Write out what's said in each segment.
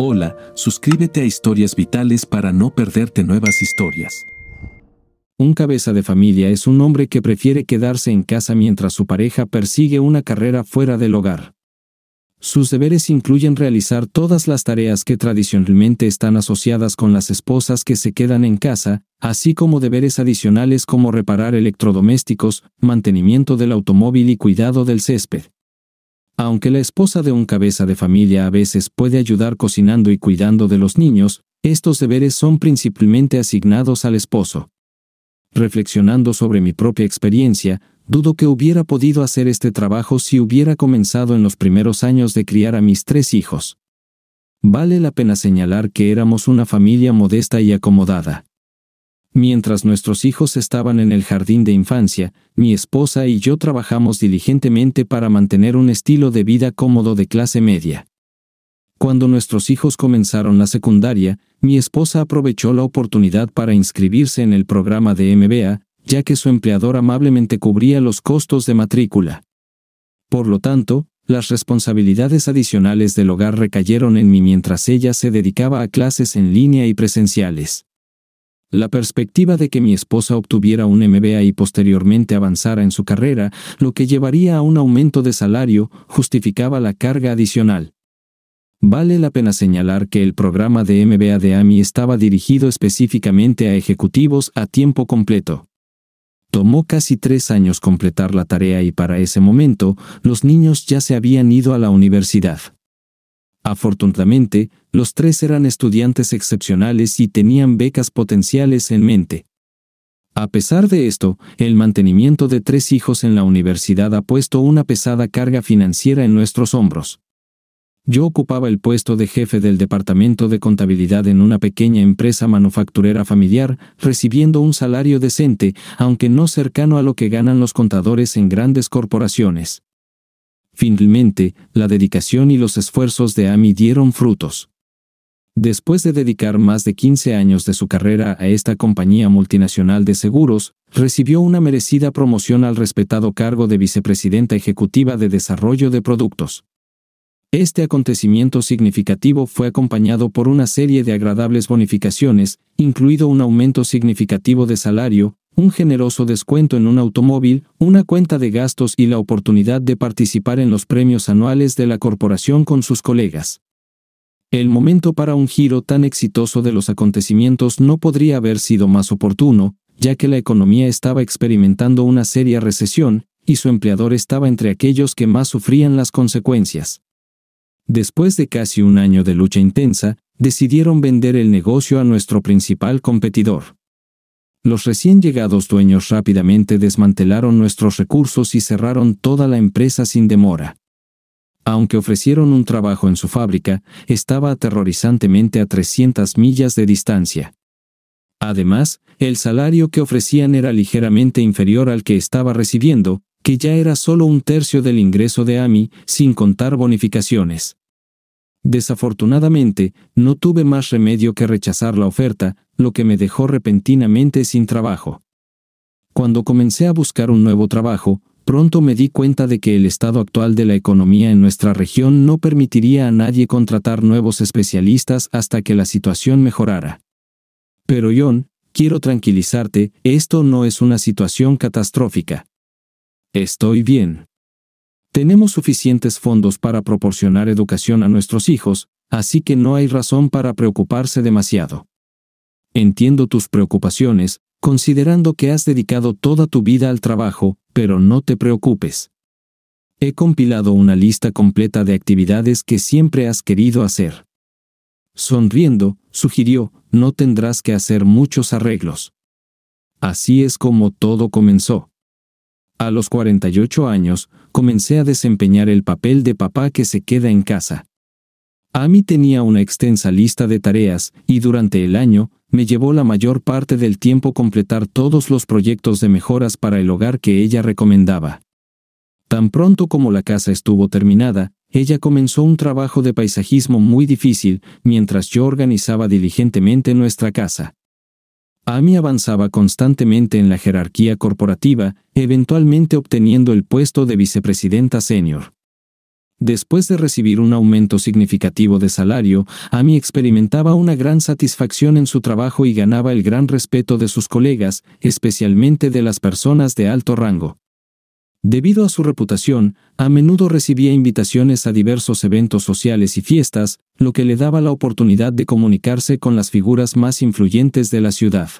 Hola, suscríbete a Historias Vitales para no perderte nuevas historias. Un cabeza de familia es un hombre que prefiere quedarse en casa mientras su pareja persigue una carrera fuera del hogar. Sus deberes incluyen realizar todas las tareas que tradicionalmente están asociadas con las esposas que se quedan en casa, así como deberes adicionales como reparar electrodomésticos, mantenimiento del automóvil y cuidado del césped. Aunque la esposa de un cabeza de familia a veces puede ayudar cocinando y cuidando de los niños, estos deberes son principalmente asignados al esposo. Reflexionando sobre mi propia experiencia, dudo que hubiera podido hacer este trabajo si hubiera comenzado en los primeros años de criar a mis tres hijos. Vale la pena señalar que éramos una familia modesta y acomodada. Mientras nuestros hijos estaban en el jardín de infancia, mi esposa y yo trabajamos diligentemente para mantener un estilo de vida cómodo de clase media. Cuando nuestros hijos comenzaron la secundaria, mi esposa aprovechó la oportunidad para inscribirse en el programa de MBA, ya que su empleador amablemente cubría los costos de matrícula. Por lo tanto, las responsabilidades adicionales del hogar recayeron en mí mientras ella se dedicaba a clases en línea y presenciales. La perspectiva de que mi esposa obtuviera un MBA y posteriormente avanzara en su carrera, lo que llevaría a un aumento de salario, justificaba la carga adicional. Vale la pena señalar que el programa de MBA de AMI estaba dirigido específicamente a ejecutivos a tiempo completo. Tomó casi tres años completar la tarea y para ese momento, los niños ya se habían ido a la universidad. Afortunadamente, los tres eran estudiantes excepcionales y tenían becas potenciales en mente. A pesar de esto, el mantenimiento de tres hijos en la universidad ha puesto una pesada carga financiera en nuestros hombros. Yo ocupaba el puesto de jefe del departamento de contabilidad en una pequeña empresa manufacturera familiar, recibiendo un salario decente, aunque no cercano a lo que ganan los contadores en grandes corporaciones. Finalmente, la dedicación y los esfuerzos de Amy dieron frutos. Después de dedicar más de 15 años de su carrera a esta compañía multinacional de seguros, recibió una merecida promoción al respetado cargo de vicepresidenta ejecutiva de desarrollo de productos. Este acontecimiento significativo fue acompañado por una serie de agradables bonificaciones, incluido un aumento significativo de salario, un generoso descuento en un automóvil, una cuenta de gastos y la oportunidad de participar en los premios anuales de la corporación con sus colegas. El momento para un giro tan exitoso de los acontecimientos no podría haber sido más oportuno, ya que la economía estaba experimentando una seria recesión, y su empleador estaba entre aquellos que más sufrían las consecuencias. Después de casi un año de lucha intensa, decidieron vender el negocio a nuestro principal competidor. Los recién llegados dueños rápidamente desmantelaron nuestros recursos y cerraron toda la empresa sin demora. Aunque ofrecieron un trabajo en su fábrica, estaba aterrorizantemente a 300 millas de distancia. Además, el salario que ofrecían era ligeramente inferior al que estaba recibiendo, que ya era solo un tercio del ingreso de AMI, sin contar bonificaciones. Desafortunadamente, no tuve más remedio que rechazar la oferta, lo que me dejó repentinamente sin trabajo. Cuando comencé a buscar un nuevo trabajo, pronto me di cuenta de que el estado actual de la economía en nuestra región no permitiría a nadie contratar nuevos especialistas hasta que la situación mejorara. Pero John, quiero tranquilizarte, esto no es una situación catastrófica. Estoy bien. Tenemos suficientes fondos para proporcionar educación a nuestros hijos, así que no hay razón para preocuparse demasiado. Entiendo tus preocupaciones, considerando que has dedicado toda tu vida al trabajo, pero no te preocupes. He compilado una lista completa de actividades que siempre has querido hacer. Sonriendo, sugirió, no tendrás que hacer muchos arreglos. Así es como todo comenzó. A los 48 años, comencé a desempeñar el papel de papá que se queda en casa. mí tenía una extensa lista de tareas, y durante el año, me llevó la mayor parte del tiempo completar todos los proyectos de mejoras para el hogar que ella recomendaba. Tan pronto como la casa estuvo terminada, ella comenzó un trabajo de paisajismo muy difícil mientras yo organizaba diligentemente nuestra casa. AMI avanzaba constantemente en la jerarquía corporativa, eventualmente obteniendo el puesto de vicepresidenta senior. Después de recibir un aumento significativo de salario, AMI experimentaba una gran satisfacción en su trabajo y ganaba el gran respeto de sus colegas, especialmente de las personas de alto rango. Debido a su reputación, a menudo recibía invitaciones a diversos eventos sociales y fiestas, lo que le daba la oportunidad de comunicarse con las figuras más influyentes de la ciudad.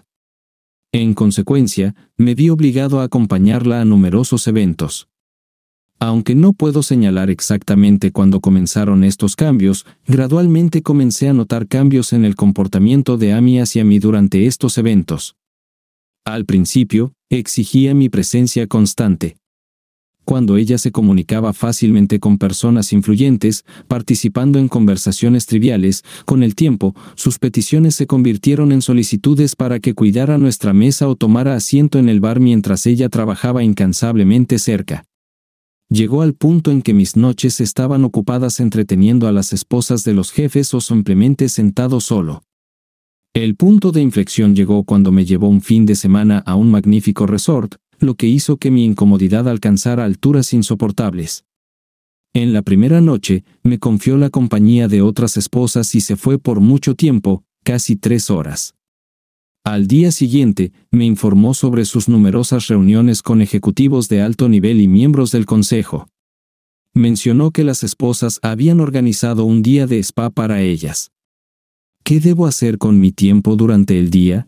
En consecuencia, me vi obligado a acompañarla a numerosos eventos. Aunque no puedo señalar exactamente cuándo comenzaron estos cambios, gradualmente comencé a notar cambios en el comportamiento de Amy hacia mí durante estos eventos. Al principio, exigía mi presencia constante cuando ella se comunicaba fácilmente con personas influyentes, participando en conversaciones triviales, con el tiempo, sus peticiones se convirtieron en solicitudes para que cuidara nuestra mesa o tomara asiento en el bar mientras ella trabajaba incansablemente cerca. Llegó al punto en que mis noches estaban ocupadas entreteniendo a las esposas de los jefes o simplemente sentado solo. El punto de inflexión llegó cuando me llevó un fin de semana a un magnífico resort, lo que hizo que mi incomodidad alcanzara alturas insoportables. En la primera noche, me confió la compañía de otras esposas y se fue por mucho tiempo, casi tres horas. Al día siguiente, me informó sobre sus numerosas reuniones con ejecutivos de alto nivel y miembros del Consejo. Mencionó que las esposas habían organizado un día de spa para ellas. ¿Qué debo hacer con mi tiempo durante el día?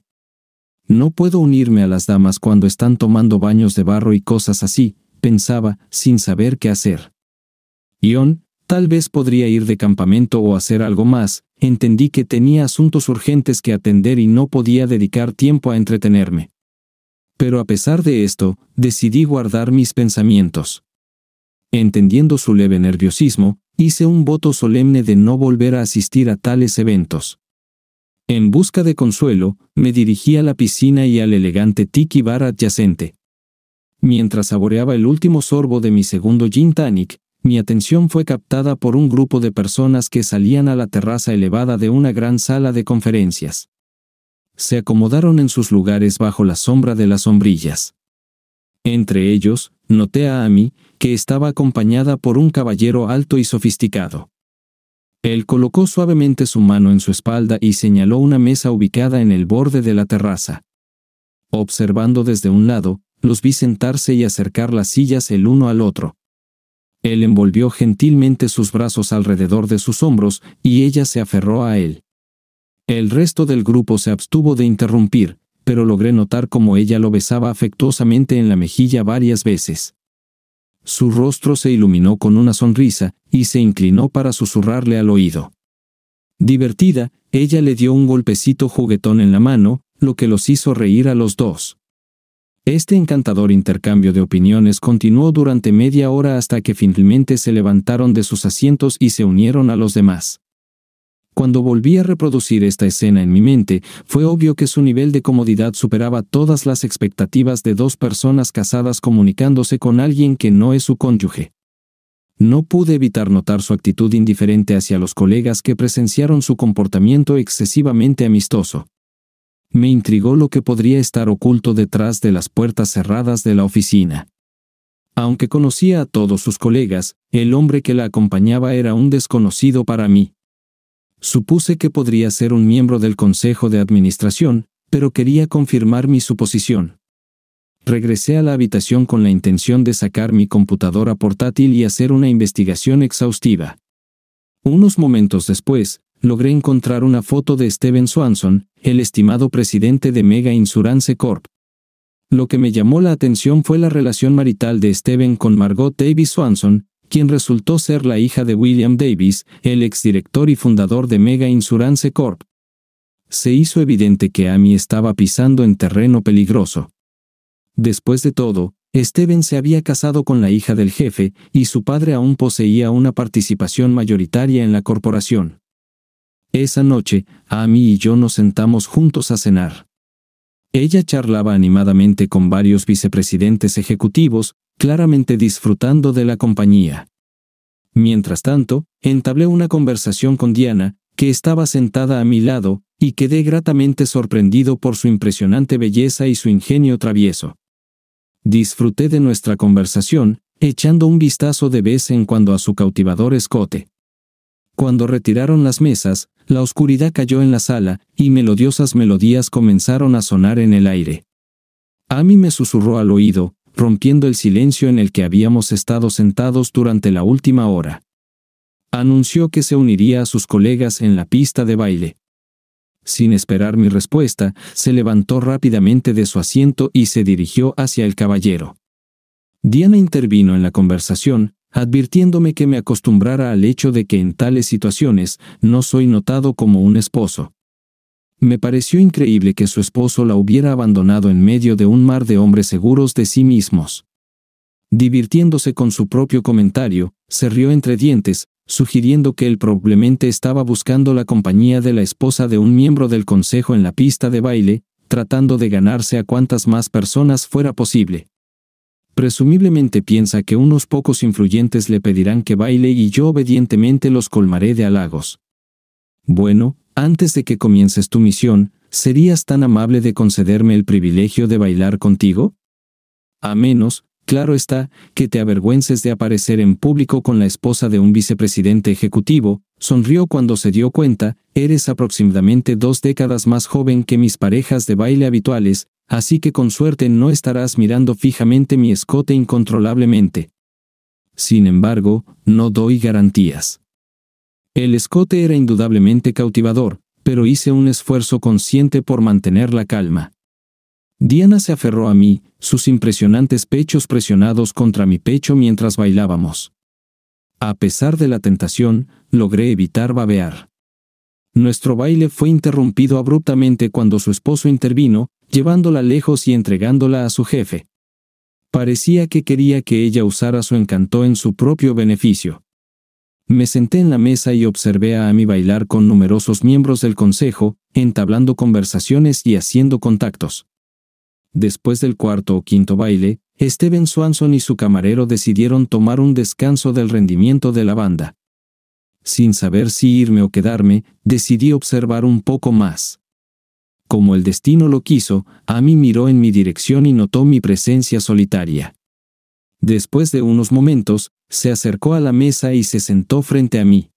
No puedo unirme a las damas cuando están tomando baños de barro y cosas así, pensaba, sin saber qué hacer. Ion, tal vez podría ir de campamento o hacer algo más, entendí que tenía asuntos urgentes que atender y no podía dedicar tiempo a entretenerme. Pero a pesar de esto, decidí guardar mis pensamientos. Entendiendo su leve nerviosismo, hice un voto solemne de no volver a asistir a tales eventos. En busca de consuelo, me dirigí a la piscina y al elegante tiki bar adyacente. Mientras saboreaba el último sorbo de mi segundo gin tonic, mi atención fue captada por un grupo de personas que salían a la terraza elevada de una gran sala de conferencias. Se acomodaron en sus lugares bajo la sombra de las sombrillas. Entre ellos, noté a Amy, que estaba acompañada por un caballero alto y sofisticado. Él colocó suavemente su mano en su espalda y señaló una mesa ubicada en el borde de la terraza. Observando desde un lado, los vi sentarse y acercar las sillas el uno al otro. Él envolvió gentilmente sus brazos alrededor de sus hombros y ella se aferró a él. El resto del grupo se abstuvo de interrumpir, pero logré notar cómo ella lo besaba afectuosamente en la mejilla varias veces. Su rostro se iluminó con una sonrisa, y se inclinó para susurrarle al oído. Divertida, ella le dio un golpecito juguetón en la mano, lo que los hizo reír a los dos. Este encantador intercambio de opiniones continuó durante media hora hasta que finalmente se levantaron de sus asientos y se unieron a los demás. Cuando volví a reproducir esta escena en mi mente, fue obvio que su nivel de comodidad superaba todas las expectativas de dos personas casadas comunicándose con alguien que no es su cónyuge. No pude evitar notar su actitud indiferente hacia los colegas que presenciaron su comportamiento excesivamente amistoso. Me intrigó lo que podría estar oculto detrás de las puertas cerradas de la oficina. Aunque conocía a todos sus colegas, el hombre que la acompañaba era un desconocido para mí. Supuse que podría ser un miembro del Consejo de Administración, pero quería confirmar mi suposición. Regresé a la habitación con la intención de sacar mi computadora portátil y hacer una investigación exhaustiva. Unos momentos después, logré encontrar una foto de Steven Swanson, el estimado presidente de Mega Insurance Corp. Lo que me llamó la atención fue la relación marital de Steven con Margot Davis Swanson, quien resultó ser la hija de William Davis, el exdirector y fundador de Mega Insurance Corp. Se hizo evidente que Amy estaba pisando en terreno peligroso. Después de todo, Steven se había casado con la hija del jefe, y su padre aún poseía una participación mayoritaria en la corporación. Esa noche, Amy y yo nos sentamos juntos a cenar. Ella charlaba animadamente con varios vicepresidentes ejecutivos, claramente disfrutando de la compañía. Mientras tanto, entablé una conversación con Diana, que estaba sentada a mi lado, y quedé gratamente sorprendido por su impresionante belleza y su ingenio travieso. Disfruté de nuestra conversación, echando un vistazo de vez en cuando a su cautivador escote. Cuando retiraron las mesas, la oscuridad cayó en la sala, y melodiosas melodías comenzaron a sonar en el aire. A mí me susurró al oído, rompiendo el silencio en el que habíamos estado sentados durante la última hora. Anunció que se uniría a sus colegas en la pista de baile. Sin esperar mi respuesta, se levantó rápidamente de su asiento y se dirigió hacia el caballero. Diana intervino en la conversación, advirtiéndome que me acostumbrara al hecho de que en tales situaciones no soy notado como un esposo. Me pareció increíble que su esposo la hubiera abandonado en medio de un mar de hombres seguros de sí mismos. Divirtiéndose con su propio comentario, se rió entre dientes, sugiriendo que él probablemente estaba buscando la compañía de la esposa de un miembro del consejo en la pista de baile, tratando de ganarse a cuantas más personas fuera posible. Presumiblemente piensa que unos pocos influyentes le pedirán que baile y yo obedientemente los colmaré de halagos. Bueno, antes de que comiences tu misión, ¿serías tan amable de concederme el privilegio de bailar contigo? A menos, claro está, que te avergüences de aparecer en público con la esposa de un vicepresidente ejecutivo, sonrió cuando se dio cuenta, eres aproximadamente dos décadas más joven que mis parejas de baile habituales, así que con suerte no estarás mirando fijamente mi escote incontrolablemente. Sin embargo, no doy garantías. El escote era indudablemente cautivador, pero hice un esfuerzo consciente por mantener la calma. Diana se aferró a mí, sus impresionantes pechos presionados contra mi pecho mientras bailábamos. A pesar de la tentación, logré evitar babear. Nuestro baile fue interrumpido abruptamente cuando su esposo intervino, llevándola lejos y entregándola a su jefe. Parecía que quería que ella usara su encanto en su propio beneficio. Me senté en la mesa y observé a Amy bailar con numerosos miembros del consejo, entablando conversaciones y haciendo contactos. Después del cuarto o quinto baile, Steven Swanson y su camarero decidieron tomar un descanso del rendimiento de la banda. Sin saber si irme o quedarme, decidí observar un poco más. Como el destino lo quiso, Amy miró en mi dirección y notó mi presencia solitaria. Después de unos momentos, se acercó a la mesa y se sentó frente a mí.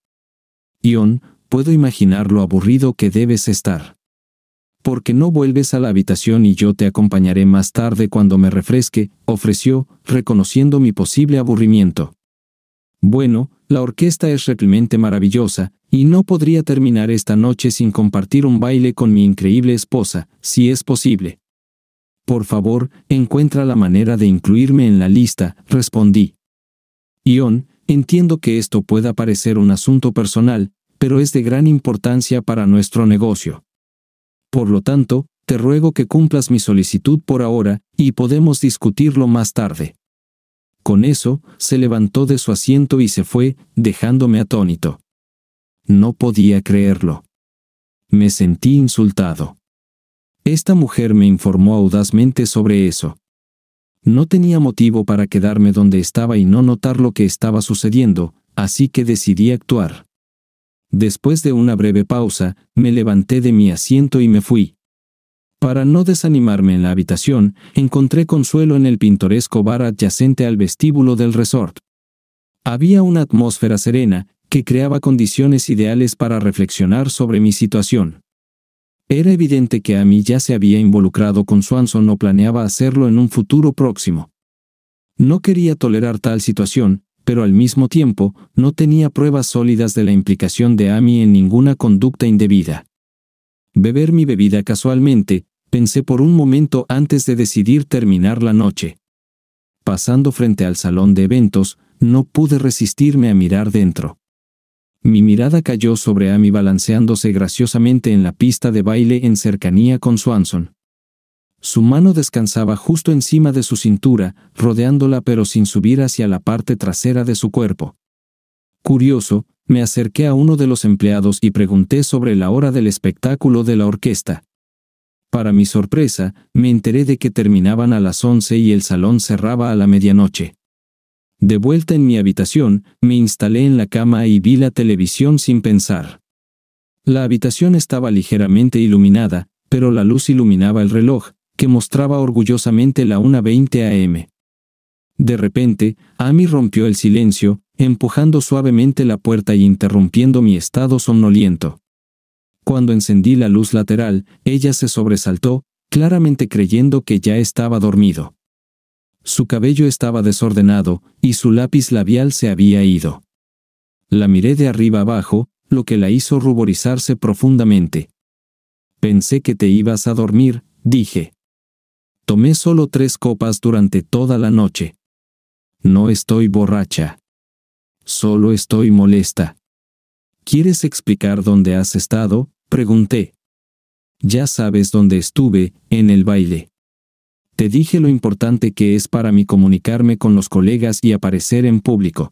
Ion, puedo imaginar lo aburrido que debes estar. Porque no vuelves a la habitación y yo te acompañaré más tarde cuando me refresque, ofreció, reconociendo mi posible aburrimiento. Bueno, la orquesta es realmente maravillosa, y no podría terminar esta noche sin compartir un baile con mi increíble esposa, si es posible. Por favor, encuentra la manera de incluirme en la lista, respondí. Ion, entiendo que esto pueda parecer un asunto personal, pero es de gran importancia para nuestro negocio. Por lo tanto, te ruego que cumplas mi solicitud por ahora, y podemos discutirlo más tarde. Con eso, se levantó de su asiento y se fue, dejándome atónito. No podía creerlo. Me sentí insultado. Esta mujer me informó audazmente sobre eso. No tenía motivo para quedarme donde estaba y no notar lo que estaba sucediendo, así que decidí actuar. Después de una breve pausa, me levanté de mi asiento y me fui. Para no desanimarme en la habitación, encontré consuelo en el pintoresco bar adyacente al vestíbulo del resort. Había una atmósfera serena, que creaba condiciones ideales para reflexionar sobre mi situación. Era evidente que Amy ya se había involucrado con Swanson o planeaba hacerlo en un futuro próximo. No quería tolerar tal situación, pero al mismo tiempo, no tenía pruebas sólidas de la implicación de Amy en ninguna conducta indebida. Beber mi bebida casualmente, pensé por un momento antes de decidir terminar la noche. Pasando frente al salón de eventos, no pude resistirme a mirar dentro. Mi mirada cayó sobre Amy balanceándose graciosamente en la pista de baile en cercanía con Swanson. Su mano descansaba justo encima de su cintura, rodeándola pero sin subir hacia la parte trasera de su cuerpo. Curioso, me acerqué a uno de los empleados y pregunté sobre la hora del espectáculo de la orquesta. Para mi sorpresa, me enteré de que terminaban a las once y el salón cerraba a la medianoche. De vuelta en mi habitación, me instalé en la cama y vi la televisión sin pensar. La habitación estaba ligeramente iluminada, pero la luz iluminaba el reloj, que mostraba orgullosamente la 1.20 am. De repente, Amy rompió el silencio, empujando suavemente la puerta y e interrumpiendo mi estado somnoliento. Cuando encendí la luz lateral, ella se sobresaltó, claramente creyendo que ya estaba dormido. Su cabello estaba desordenado, y su lápiz labial se había ido. La miré de arriba abajo, lo que la hizo ruborizarse profundamente. Pensé que te ibas a dormir, dije. Tomé solo tres copas durante toda la noche. No estoy borracha. Solo estoy molesta. ¿Quieres explicar dónde has estado? pregunté. Ya sabes dónde estuve, en el baile. Te dije lo importante que es para mí comunicarme con los colegas y aparecer en público.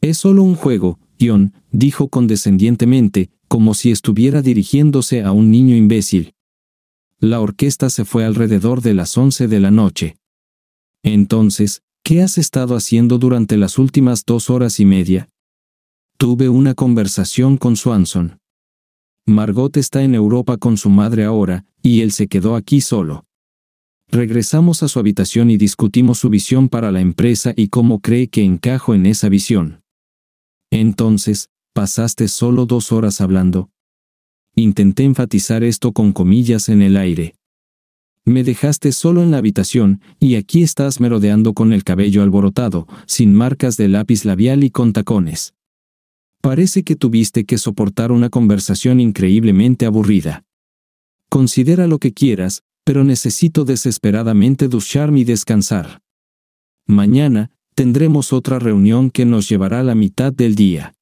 Es solo un juego, Ion, dijo condescendientemente, como si estuviera dirigiéndose a un niño imbécil. La orquesta se fue alrededor de las once de la noche. Entonces, ¿qué has estado haciendo durante las últimas dos horas y media? Tuve una conversación con Swanson. Margot está en Europa con su madre ahora, y él se quedó aquí solo. Regresamos a su habitación y discutimos su visión para la empresa y cómo cree que encajo en esa visión. Entonces, pasaste solo dos horas hablando. Intenté enfatizar esto con comillas en el aire. Me dejaste solo en la habitación, y aquí estás merodeando con el cabello alborotado, sin marcas de lápiz labial y con tacones. Parece que tuviste que soportar una conversación increíblemente aburrida. Considera lo que quieras, pero necesito desesperadamente ducharme y descansar. Mañana, tendremos otra reunión que nos llevará la mitad del día.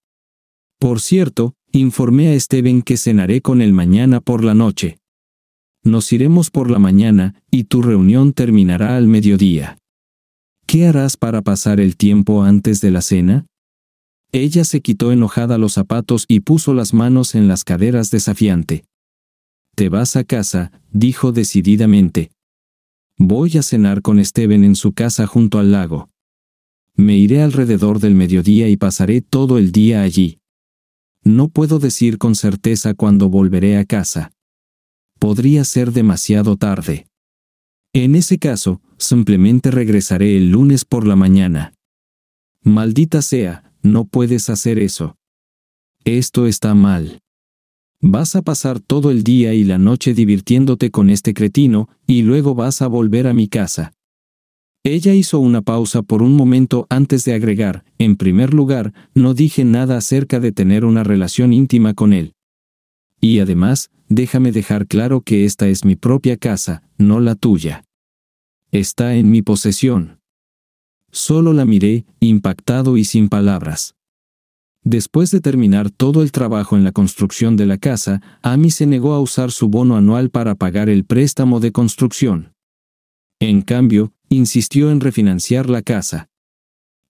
Por cierto, informé a Esteban que cenaré con él mañana por la noche. Nos iremos por la mañana, y tu reunión terminará al mediodía. ¿Qué harás para pasar el tiempo antes de la cena? Ella se quitó enojada los zapatos y puso las manos en las caderas desafiante. Te vas a casa, dijo decididamente. Voy a cenar con Esteban en su casa junto al lago. Me iré alrededor del mediodía y pasaré todo el día allí. No puedo decir con certeza cuándo volveré a casa. Podría ser demasiado tarde. En ese caso, simplemente regresaré el lunes por la mañana. Maldita sea, no puedes hacer eso. Esto está mal. Vas a pasar todo el día y la noche divirtiéndote con este cretino, y luego vas a volver a mi casa. Ella hizo una pausa por un momento antes de agregar, en primer lugar, no dije nada acerca de tener una relación íntima con él. Y además, déjame dejar claro que esta es mi propia casa, no la tuya. Está en mi posesión. Solo la miré, impactado y sin palabras. Después de terminar todo el trabajo en la construcción de la casa, Amy se negó a usar su bono anual para pagar el préstamo de construcción. En cambio, insistió en refinanciar la casa.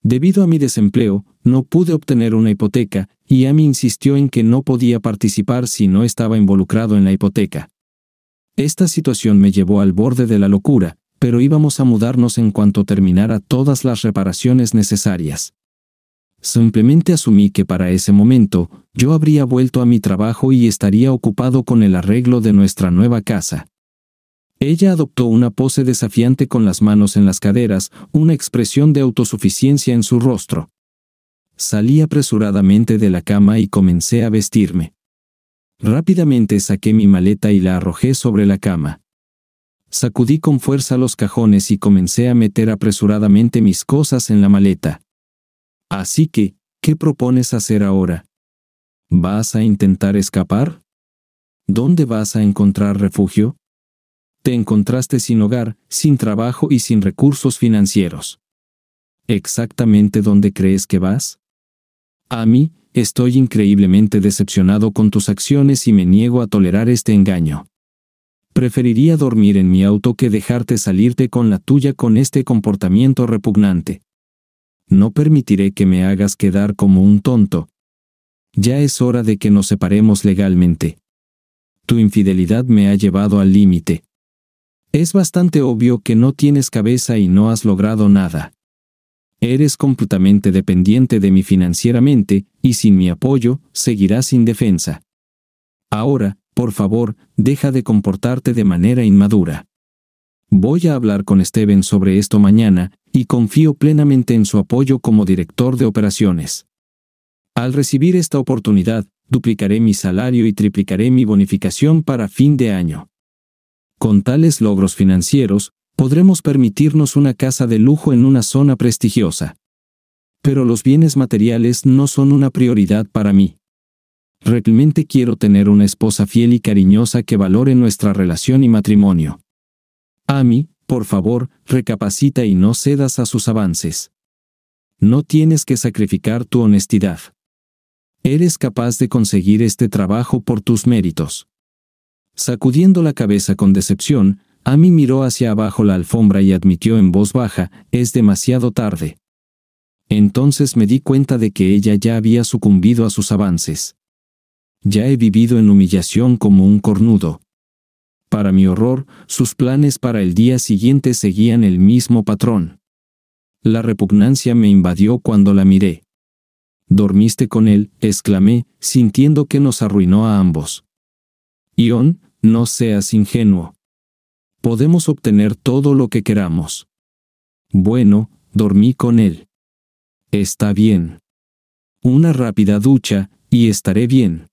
Debido a mi desempleo, no pude obtener una hipoteca, y Amy insistió en que no podía participar si no estaba involucrado en la hipoteca. Esta situación me llevó al borde de la locura, pero íbamos a mudarnos en cuanto terminara todas las reparaciones necesarias. Simplemente asumí que para ese momento, yo habría vuelto a mi trabajo y estaría ocupado con el arreglo de nuestra nueva casa. Ella adoptó una pose desafiante con las manos en las caderas, una expresión de autosuficiencia en su rostro. Salí apresuradamente de la cama y comencé a vestirme. Rápidamente saqué mi maleta y la arrojé sobre la cama. Sacudí con fuerza los cajones y comencé a meter apresuradamente mis cosas en la maleta. Así que, ¿qué propones hacer ahora? ¿Vas a intentar escapar? ¿Dónde vas a encontrar refugio? Te encontraste sin hogar, sin trabajo y sin recursos financieros. ¿Exactamente dónde crees que vas? A mí, estoy increíblemente decepcionado con tus acciones y me niego a tolerar este engaño. Preferiría dormir en mi auto que dejarte salirte con la tuya con este comportamiento repugnante no permitiré que me hagas quedar como un tonto. Ya es hora de que nos separemos legalmente. Tu infidelidad me ha llevado al límite. Es bastante obvio que no tienes cabeza y no has logrado nada. Eres completamente dependiente de mí financieramente, y sin mi apoyo, seguirás sin defensa. Ahora, por favor, deja de comportarte de manera inmadura. Voy a hablar con Steven sobre esto mañana, y confío plenamente en su apoyo como director de operaciones. Al recibir esta oportunidad, duplicaré mi salario y triplicaré mi bonificación para fin de año. Con tales logros financieros, podremos permitirnos una casa de lujo en una zona prestigiosa. Pero los bienes materiales no son una prioridad para mí. Realmente quiero tener una esposa fiel y cariñosa que valore nuestra relación y matrimonio. Amy, por favor, recapacita y no cedas a sus avances. No tienes que sacrificar tu honestidad. Eres capaz de conseguir este trabajo por tus méritos. Sacudiendo la cabeza con decepción, Amy miró hacia abajo la alfombra y admitió en voz baja, es demasiado tarde. Entonces me di cuenta de que ella ya había sucumbido a sus avances. Ya he vivido en humillación como un cornudo. Para mi horror, sus planes para el día siguiente seguían el mismo patrón. La repugnancia me invadió cuando la miré. ¿Dormiste con él? exclamé, sintiendo que nos arruinó a ambos. Ion, no seas ingenuo. Podemos obtener todo lo que queramos. Bueno, dormí con él. Está bien. Una rápida ducha, y estaré bien.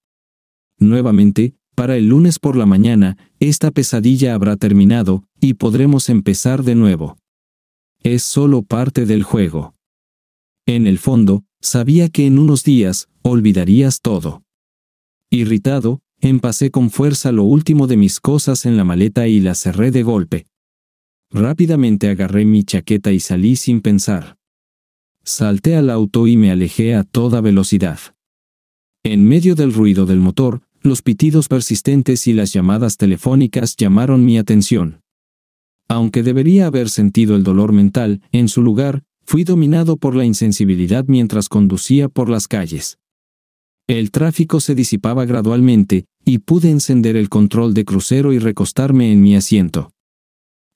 Nuevamente, para el lunes por la mañana, esta pesadilla habrá terminado, y podremos empezar de nuevo. Es solo parte del juego. En el fondo, sabía que en unos días, olvidarías todo. Irritado, empacé con fuerza lo último de mis cosas en la maleta y la cerré de golpe. Rápidamente agarré mi chaqueta y salí sin pensar. Salté al auto y me alejé a toda velocidad. En medio del ruido del motor, los pitidos persistentes y las llamadas telefónicas llamaron mi atención. Aunque debería haber sentido el dolor mental, en su lugar, fui dominado por la insensibilidad mientras conducía por las calles. El tráfico se disipaba gradualmente, y pude encender el control de crucero y recostarme en mi asiento.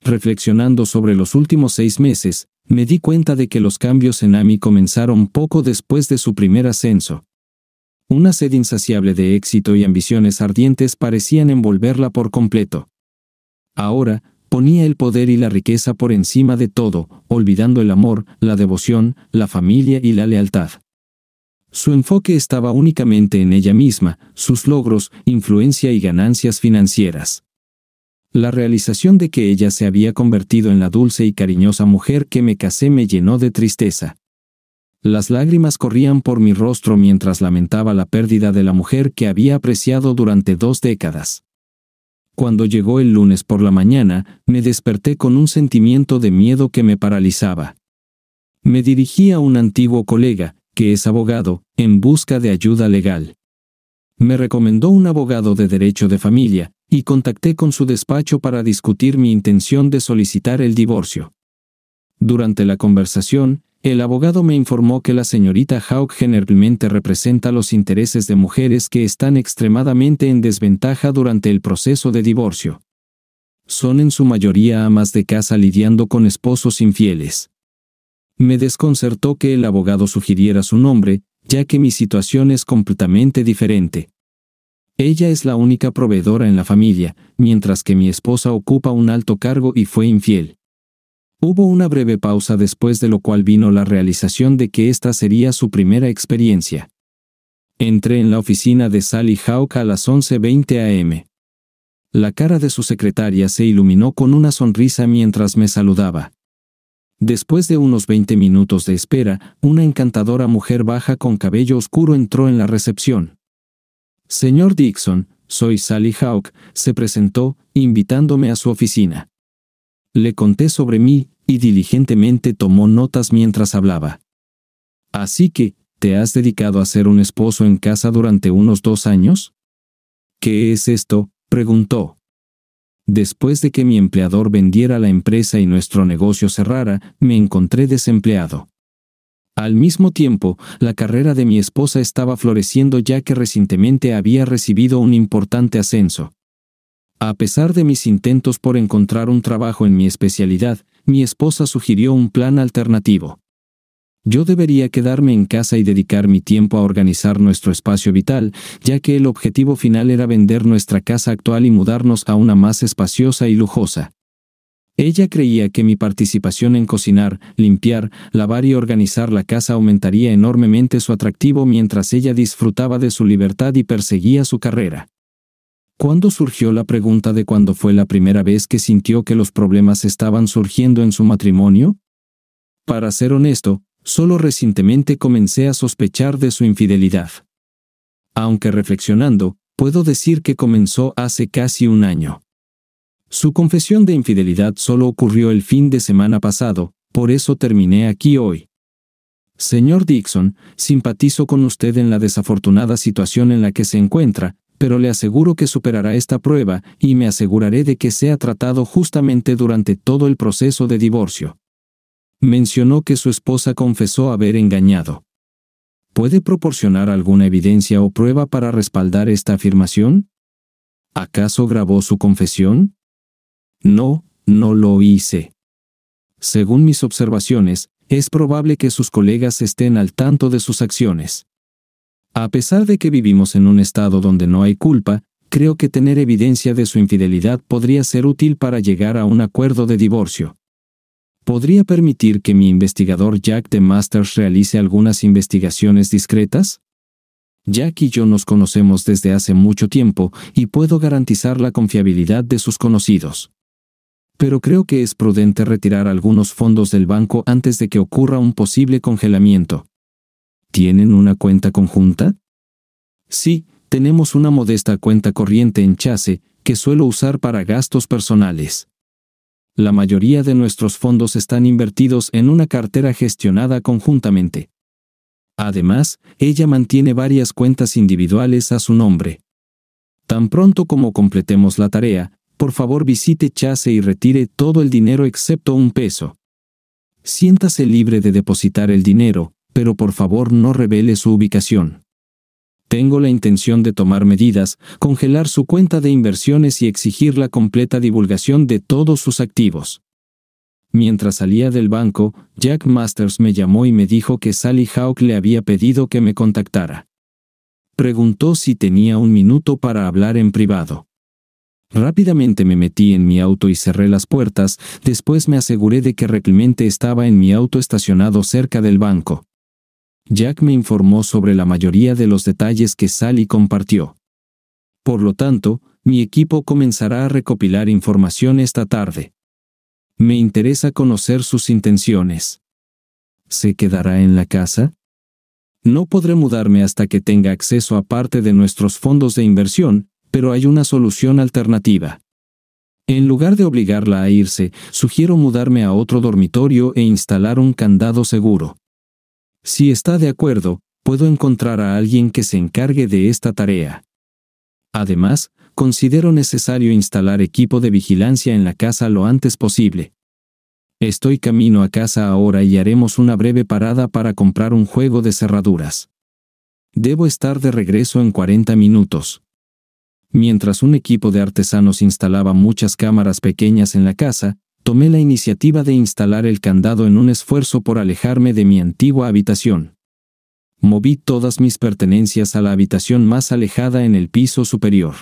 Reflexionando sobre los últimos seis meses, me di cuenta de que los cambios en AMI comenzaron poco después de su primer ascenso. Una sed insaciable de éxito y ambiciones ardientes parecían envolverla por completo. Ahora, ponía el poder y la riqueza por encima de todo, olvidando el amor, la devoción, la familia y la lealtad. Su enfoque estaba únicamente en ella misma, sus logros, influencia y ganancias financieras. La realización de que ella se había convertido en la dulce y cariñosa mujer que me casé me llenó de tristeza. Las lágrimas corrían por mi rostro mientras lamentaba la pérdida de la mujer que había apreciado durante dos décadas. Cuando llegó el lunes por la mañana, me desperté con un sentimiento de miedo que me paralizaba. Me dirigí a un antiguo colega, que es abogado, en busca de ayuda legal. Me recomendó un abogado de derecho de familia, y contacté con su despacho para discutir mi intención de solicitar el divorcio. Durante la conversación, el abogado me informó que la señorita Hauck generalmente representa los intereses de mujeres que están extremadamente en desventaja durante el proceso de divorcio. Son en su mayoría amas de casa lidiando con esposos infieles. Me desconcertó que el abogado sugiriera su nombre, ya que mi situación es completamente diferente. Ella es la única proveedora en la familia, mientras que mi esposa ocupa un alto cargo y fue infiel. Hubo una breve pausa después de lo cual vino la realización de que esta sería su primera experiencia. Entré en la oficina de Sally Hawk a las 11.20 am. La cara de su secretaria se iluminó con una sonrisa mientras me saludaba. Después de unos 20 minutos de espera, una encantadora mujer baja con cabello oscuro entró en la recepción. Señor Dixon, soy Sally Hawk, se presentó, invitándome a su oficina. Le conté sobre mí, y diligentemente tomó notas mientras hablaba. Así que, ¿te has dedicado a ser un esposo en casa durante unos dos años? ¿Qué es esto? preguntó. Después de que mi empleador vendiera la empresa y nuestro negocio cerrara, me encontré desempleado. Al mismo tiempo, la carrera de mi esposa estaba floreciendo ya que recientemente había recibido un importante ascenso. A pesar de mis intentos por encontrar un trabajo en mi especialidad, mi esposa sugirió un plan alternativo. Yo debería quedarme en casa y dedicar mi tiempo a organizar nuestro espacio vital, ya que el objetivo final era vender nuestra casa actual y mudarnos a una más espaciosa y lujosa. Ella creía que mi participación en cocinar, limpiar, lavar y organizar la casa aumentaría enormemente su atractivo mientras ella disfrutaba de su libertad y perseguía su carrera. ¿Cuándo surgió la pregunta de cuándo fue la primera vez que sintió que los problemas estaban surgiendo en su matrimonio? Para ser honesto, solo recientemente comencé a sospechar de su infidelidad. Aunque reflexionando, puedo decir que comenzó hace casi un año. Su confesión de infidelidad solo ocurrió el fin de semana pasado, por eso terminé aquí hoy. Señor Dixon, simpatizo con usted en la desafortunada situación en la que se encuentra, pero le aseguro que superará esta prueba y me aseguraré de que sea tratado justamente durante todo el proceso de divorcio. Mencionó que su esposa confesó haber engañado. ¿Puede proporcionar alguna evidencia o prueba para respaldar esta afirmación? ¿Acaso grabó su confesión? No, no lo hice. Según mis observaciones, es probable que sus colegas estén al tanto de sus acciones. A pesar de que vivimos en un estado donde no hay culpa, creo que tener evidencia de su infidelidad podría ser útil para llegar a un acuerdo de divorcio. ¿Podría permitir que mi investigador Jack de Masters realice algunas investigaciones discretas? Jack y yo nos conocemos desde hace mucho tiempo y puedo garantizar la confiabilidad de sus conocidos. Pero creo que es prudente retirar algunos fondos del banco antes de que ocurra un posible congelamiento. ¿Tienen una cuenta conjunta? Sí, tenemos una modesta cuenta corriente en Chase, que suelo usar para gastos personales. La mayoría de nuestros fondos están invertidos en una cartera gestionada conjuntamente. Además, ella mantiene varias cuentas individuales a su nombre. Tan pronto como completemos la tarea, por favor visite Chase y retire todo el dinero excepto un peso. Siéntase libre de depositar el dinero, pero por favor no revele su ubicación. Tengo la intención de tomar medidas, congelar su cuenta de inversiones y exigir la completa divulgación de todos sus activos. Mientras salía del banco, Jack Masters me llamó y me dijo que Sally Hawk le había pedido que me contactara. Preguntó si tenía un minuto para hablar en privado. Rápidamente me metí en mi auto y cerré las puertas, después me aseguré de que Reclemente estaba en mi auto estacionado cerca del banco. Jack me informó sobre la mayoría de los detalles que Sally compartió. Por lo tanto, mi equipo comenzará a recopilar información esta tarde. Me interesa conocer sus intenciones. ¿Se quedará en la casa? No podré mudarme hasta que tenga acceso a parte de nuestros fondos de inversión, pero hay una solución alternativa. En lugar de obligarla a irse, sugiero mudarme a otro dormitorio e instalar un candado seguro. Si está de acuerdo, puedo encontrar a alguien que se encargue de esta tarea. Además, considero necesario instalar equipo de vigilancia en la casa lo antes posible. Estoy camino a casa ahora y haremos una breve parada para comprar un juego de cerraduras. Debo estar de regreso en 40 minutos. Mientras un equipo de artesanos instalaba muchas cámaras pequeñas en la casa, tomé la iniciativa de instalar el candado en un esfuerzo por alejarme de mi antigua habitación. Moví todas mis pertenencias a la habitación más alejada en el piso superior.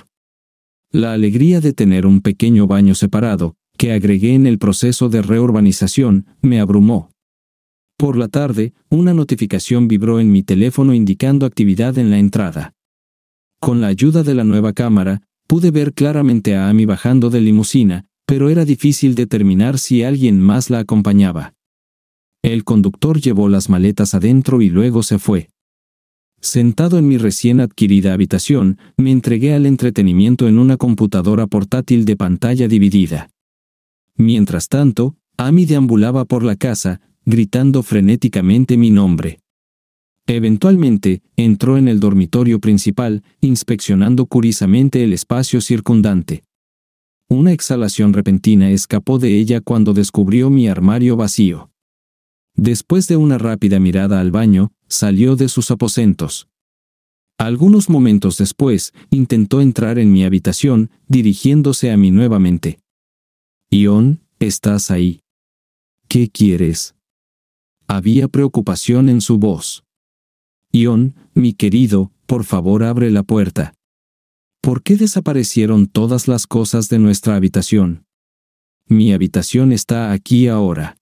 La alegría de tener un pequeño baño separado, que agregué en el proceso de reurbanización, me abrumó. Por la tarde, una notificación vibró en mi teléfono indicando actividad en la entrada. Con la ayuda de la nueva cámara, pude ver claramente a Amy bajando de limusina, pero era difícil determinar si alguien más la acompañaba. El conductor llevó las maletas adentro y luego se fue. Sentado en mi recién adquirida habitación, me entregué al entretenimiento en una computadora portátil de pantalla dividida. Mientras tanto, Amy deambulaba por la casa, gritando frenéticamente mi nombre. Eventualmente, entró en el dormitorio principal, inspeccionando curiosamente el espacio circundante. Una exhalación repentina escapó de ella cuando descubrió mi armario vacío. Después de una rápida mirada al baño, salió de sus aposentos. Algunos momentos después, intentó entrar en mi habitación, dirigiéndose a mí nuevamente. Ion, estás ahí. ¿Qué quieres? Había preocupación en su voz. Ion, mi querido, por favor abre la puerta. ¿Por qué desaparecieron todas las cosas de nuestra habitación? Mi habitación está aquí ahora.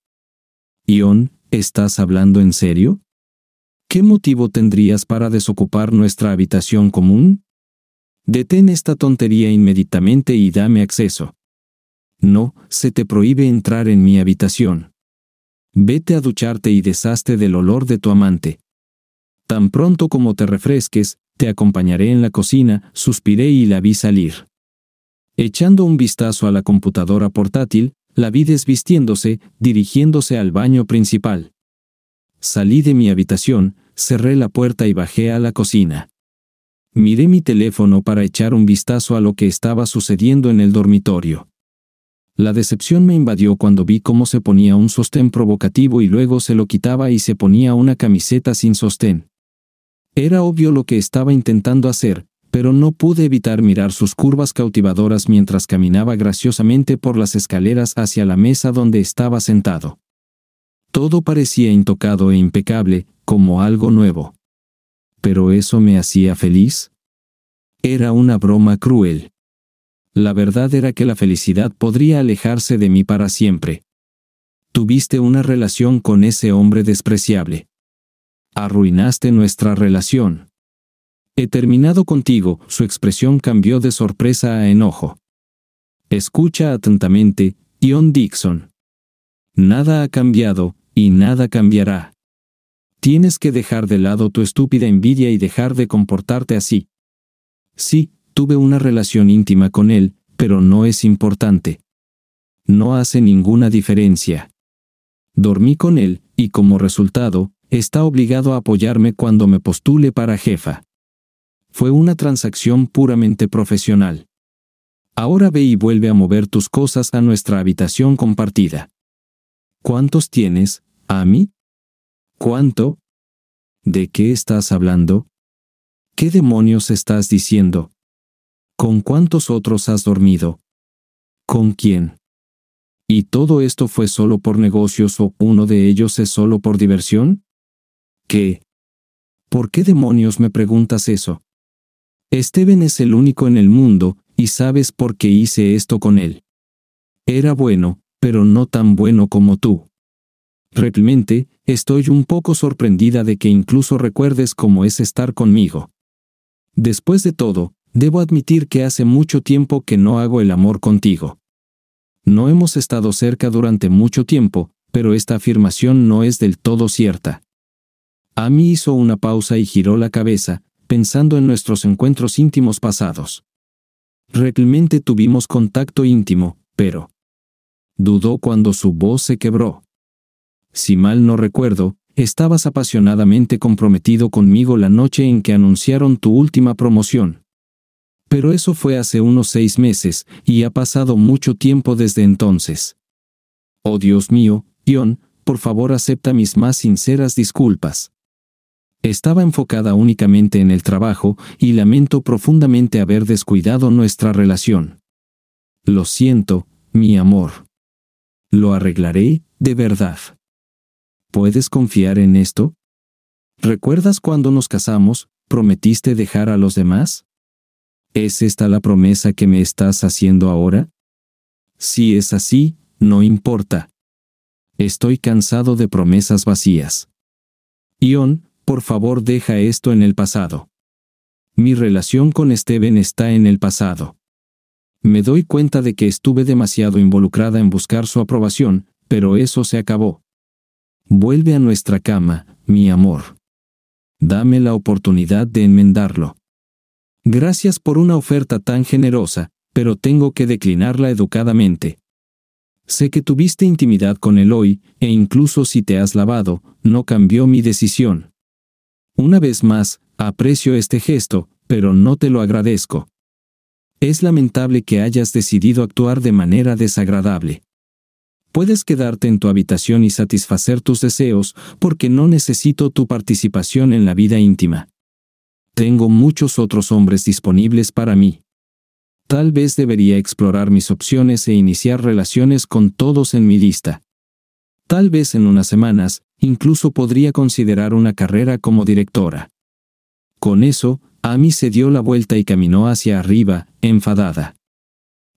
Ion, ¿estás hablando en serio? ¿Qué motivo tendrías para desocupar nuestra habitación común? Detén esta tontería inmediatamente y dame acceso. No, se te prohíbe entrar en mi habitación. Vete a ducharte y deshazte del olor de tu amante. Tan pronto como te refresques, te acompañaré en la cocina, suspiré y la vi salir. Echando un vistazo a la computadora portátil, la vi desvistiéndose, dirigiéndose al baño principal. Salí de mi habitación, cerré la puerta y bajé a la cocina. Miré mi teléfono para echar un vistazo a lo que estaba sucediendo en el dormitorio. La decepción me invadió cuando vi cómo se ponía un sostén provocativo y luego se lo quitaba y se ponía una camiseta sin sostén. Era obvio lo que estaba intentando hacer, pero no pude evitar mirar sus curvas cautivadoras mientras caminaba graciosamente por las escaleras hacia la mesa donde estaba sentado. Todo parecía intocado e impecable, como algo nuevo. ¿Pero eso me hacía feliz? Era una broma cruel. La verdad era que la felicidad podría alejarse de mí para siempre. Tuviste una relación con ese hombre despreciable. Arruinaste nuestra relación. He terminado contigo, su expresión cambió de sorpresa a enojo. Escucha atentamente, Ion Dixon. Nada ha cambiado, y nada cambiará. Tienes que dejar de lado tu estúpida envidia y dejar de comportarte así. Sí, tuve una relación íntima con él, pero no es importante. No hace ninguna diferencia. Dormí con él, y como resultado, está obligado a apoyarme cuando me postule para jefa. Fue una transacción puramente profesional. Ahora ve y vuelve a mover tus cosas a nuestra habitación compartida. ¿Cuántos tienes, ¿A mí? ¿Cuánto? ¿De qué estás hablando? ¿Qué demonios estás diciendo? ¿Con cuántos otros has dormido? ¿Con quién? ¿Y todo esto fue solo por negocios o uno de ellos es solo por diversión? ¿Por qué demonios me preguntas eso? Esteban es el único en el mundo, y sabes por qué hice esto con él. Era bueno, pero no tan bueno como tú. Realmente, estoy un poco sorprendida de que incluso recuerdes cómo es estar conmigo. Después de todo, debo admitir que hace mucho tiempo que no hago el amor contigo. No hemos estado cerca durante mucho tiempo, pero esta afirmación no es del todo cierta mí hizo una pausa y giró la cabeza, pensando en nuestros encuentros íntimos pasados. Realmente tuvimos contacto íntimo, pero... Dudó cuando su voz se quebró. Si mal no recuerdo, estabas apasionadamente comprometido conmigo la noche en que anunciaron tu última promoción. Pero eso fue hace unos seis meses, y ha pasado mucho tiempo desde entonces. Oh Dios mío, Ion, por favor acepta mis más sinceras disculpas. Estaba enfocada únicamente en el trabajo y lamento profundamente haber descuidado nuestra relación. Lo siento, mi amor. Lo arreglaré, de verdad. ¿Puedes confiar en esto? ¿Recuerdas cuando nos casamos, prometiste dejar a los demás? ¿Es esta la promesa que me estás haciendo ahora? Si es así, no importa. Estoy cansado de promesas vacías. Ion, por favor deja esto en el pasado. Mi relación con Steven está en el pasado. Me doy cuenta de que estuve demasiado involucrada en buscar su aprobación, pero eso se acabó. Vuelve a nuestra cama, mi amor. Dame la oportunidad de enmendarlo. Gracias por una oferta tan generosa, pero tengo que declinarla educadamente. Sé que tuviste intimidad con él hoy, e incluso si te has lavado, no cambió mi decisión. Una vez más, aprecio este gesto, pero no te lo agradezco. Es lamentable que hayas decidido actuar de manera desagradable. Puedes quedarte en tu habitación y satisfacer tus deseos, porque no necesito tu participación en la vida íntima. Tengo muchos otros hombres disponibles para mí. Tal vez debería explorar mis opciones e iniciar relaciones con todos en mi lista. Tal vez en unas semanas, incluso podría considerar una carrera como directora. Con eso, Amy se dio la vuelta y caminó hacia arriba, enfadada.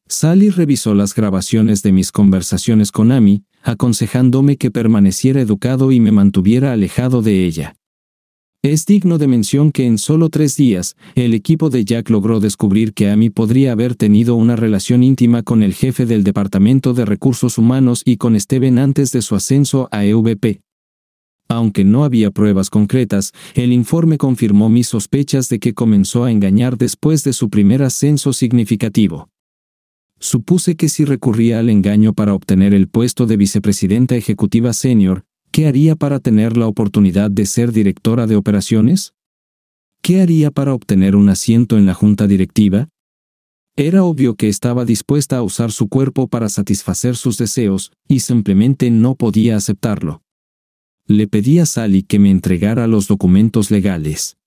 Sally revisó las grabaciones de mis conversaciones con Amy, aconsejándome que permaneciera educado y me mantuviera alejado de ella. Es digno de mención que en solo tres días, el equipo de Jack logró descubrir que Amy podría haber tenido una relación íntima con el jefe del Departamento de Recursos Humanos y con Steven antes de su ascenso a EVP, aunque no había pruebas concretas, el informe confirmó mis sospechas de que comenzó a engañar después de su primer ascenso significativo. Supuse que si recurría al engaño para obtener el puesto de vicepresidenta ejecutiva senior, ¿qué haría para tener la oportunidad de ser directora de operaciones? ¿Qué haría para obtener un asiento en la junta directiva? Era obvio que estaba dispuesta a usar su cuerpo para satisfacer sus deseos, y simplemente no podía aceptarlo. Le pedí a Sally que me entregara los documentos legales.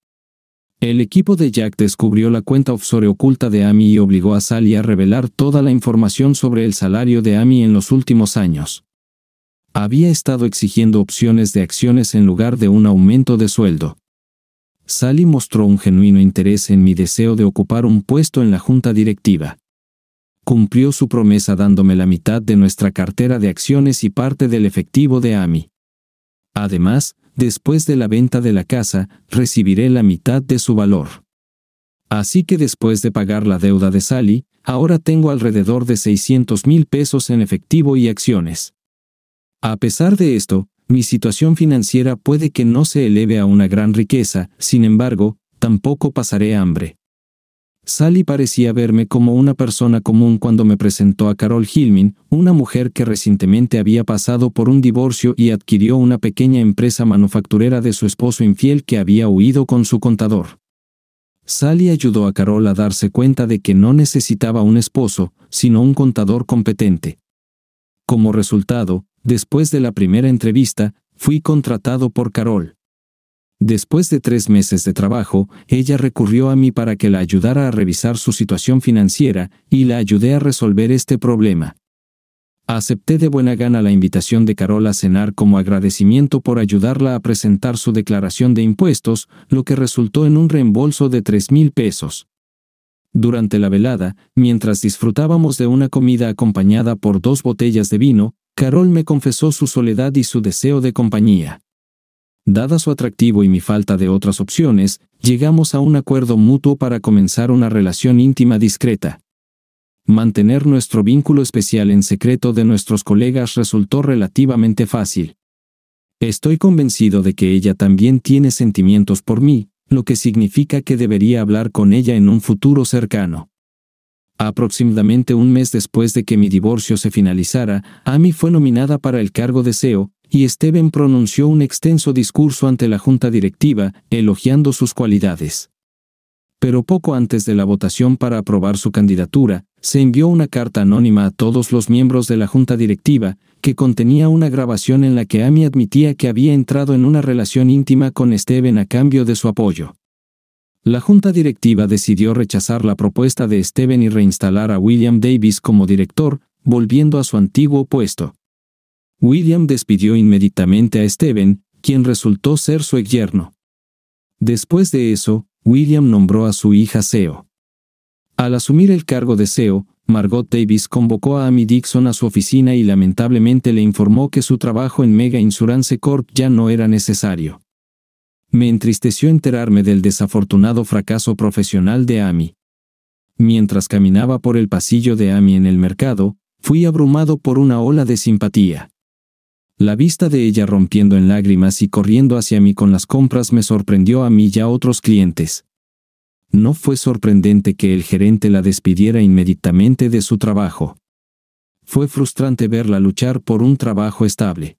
El equipo de Jack descubrió la cuenta offshore oculta de Amy y obligó a Sally a revelar toda la información sobre el salario de Amy en los últimos años. Había estado exigiendo opciones de acciones en lugar de un aumento de sueldo. Sally mostró un genuino interés en mi deseo de ocupar un puesto en la junta directiva. Cumplió su promesa dándome la mitad de nuestra cartera de acciones y parte del efectivo de Amy. Además, después de la venta de la casa, recibiré la mitad de su valor. Así que después de pagar la deuda de Sally, ahora tengo alrededor de 600 mil pesos en efectivo y acciones. A pesar de esto, mi situación financiera puede que no se eleve a una gran riqueza, sin embargo, tampoco pasaré hambre. Sally parecía verme como una persona común cuando me presentó a Carol Hillman, una mujer que recientemente había pasado por un divorcio y adquirió una pequeña empresa manufacturera de su esposo infiel que había huido con su contador. Sally ayudó a Carol a darse cuenta de que no necesitaba un esposo, sino un contador competente. Como resultado, después de la primera entrevista, fui contratado por Carol. Después de tres meses de trabajo, ella recurrió a mí para que la ayudara a revisar su situación financiera y la ayudé a resolver este problema. Acepté de buena gana la invitación de Carol a cenar como agradecimiento por ayudarla a presentar su declaración de impuestos, lo que resultó en un reembolso de tres mil pesos. Durante la velada, mientras disfrutábamos de una comida acompañada por dos botellas de vino, Carol me confesó su soledad y su deseo de compañía. Dada su atractivo y mi falta de otras opciones, llegamos a un acuerdo mutuo para comenzar una relación íntima discreta. Mantener nuestro vínculo especial en secreto de nuestros colegas resultó relativamente fácil. Estoy convencido de que ella también tiene sentimientos por mí, lo que significa que debería hablar con ella en un futuro cercano. Aproximadamente un mes después de que mi divorcio se finalizara, Amy fue nominada para el cargo de CEO, y Steven pronunció un extenso discurso ante la junta directiva, elogiando sus cualidades. Pero poco antes de la votación para aprobar su candidatura, se envió una carta anónima a todos los miembros de la junta directiva, que contenía una grabación en la que Amy admitía que había entrado en una relación íntima con Steven a cambio de su apoyo. La junta directiva decidió rechazar la propuesta de Steven y reinstalar a William Davis como director, volviendo a su antiguo puesto. William despidió inmediatamente a Steven, quien resultó ser su yerno. Después de eso, William nombró a su hija Seo. Al asumir el cargo de Seo, Margot Davis convocó a Amy Dixon a su oficina y lamentablemente le informó que su trabajo en Mega Insurance Corp ya no era necesario. Me entristeció enterarme del desafortunado fracaso profesional de Amy. Mientras caminaba por el pasillo de Amy en el mercado, fui abrumado por una ola de simpatía. La vista de ella rompiendo en lágrimas y corriendo hacia mí con las compras me sorprendió a mí y a otros clientes. No fue sorprendente que el gerente la despidiera inmediatamente de su trabajo. Fue frustrante verla luchar por un trabajo estable.